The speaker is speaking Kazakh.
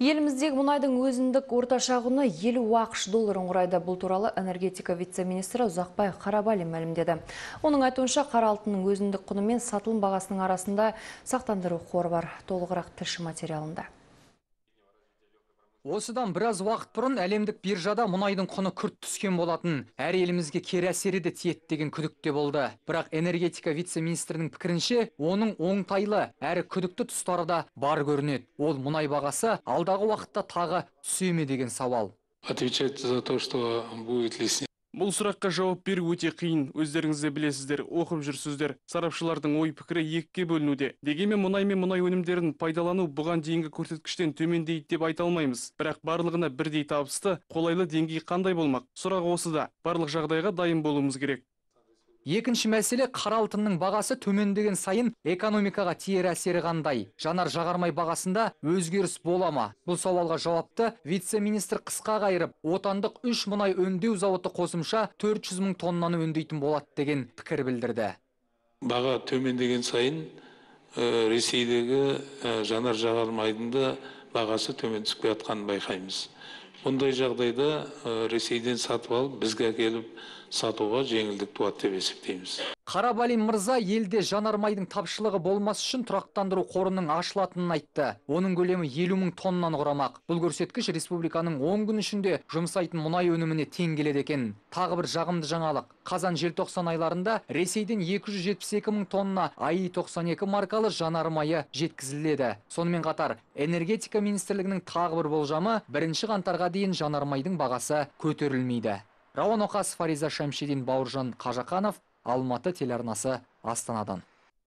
Еліміздегі мұнайдың өзіндік орташа құны 50 ақш долларын құрайды. Бұл туралы энергетика вице-министрі Ұзақбай Қарабалин мәлімдеді. Оның айтуынша Қаралтының өзіндік құнымен сатылым бағасының арасында сақтандыру қоры бар. Толығырақ тілші материалында осыдан біраз уақыт бұрын әлемдік биржада мұнайдың құны күрт түскен болатын әр елімізге кері әсері де тиеді деген күдік болды бірақ энергетика вице министрінің пікірінше оның оңтайлы әрі күдікті тұстары да бар көрінеді ол мұнай бағасы алдағы уақытта тағы түсе ме деген сауал отвечать за то что будет ли бұл сұраққа жауап беру өте қиын өздеріңіз де білесіздер оқып жүрсіздер сарапшылардың ой пікірі екіге бөлінуде дегенмен мұнай мен мұнай өнімдерін пайдалану бұған дейінгі көрсеткіштен төмендейді деп айта алмаймыз бірақ барлығына бірдей табысты қолайлы деңгей қандай болмақ сұрақ осыда барлық жағдайға дайын болуымыз керек екінші мәселе қара алтынның бағасы төмендеген сайын экономикаға тиер әсері қандай жанар жағармай бағасында өзгеріс бола ма бұл сауалға жауапты вице министр қысқа қайырып отандық үш мұнай өңдеу зауыты қосымша 400 жүз мың тоннаны өңдейтін болады деген пікір білдірді баға төмендеген сайын э, ресейдегі э, жанар жағармайдың да бағасы төмен түсіп келе жатқанын байқаймыз бұндай жағдайда ресейден сатып алып бізге келіп сатуға жеңілдік туады деп есептейміз қарабалин мырза елде жанармайдың тапшылығы болмас үшін тұрақтандыру қорының ашылатынын айтты оның көлемі елу мың тоннаны құрамақ бұл көрсеткіш республиканың 10 күн ішінде жұмсайтын мұнай өніміне тең келеді екен тағы бір жағымды жаңалық қазан желтоқсан айларында ресейден 272 мың тонна аи 92 маркалы жанармайы жеткізіледі сонымен қатар энергетика министрлігінің тағы бір болжамы бірінші қаңтарға дейін жанармайдың бағасы көтерілмейді рауан Оқас фариза шәмшидин бауыржан қажақанов алматы телеарнасы астанадан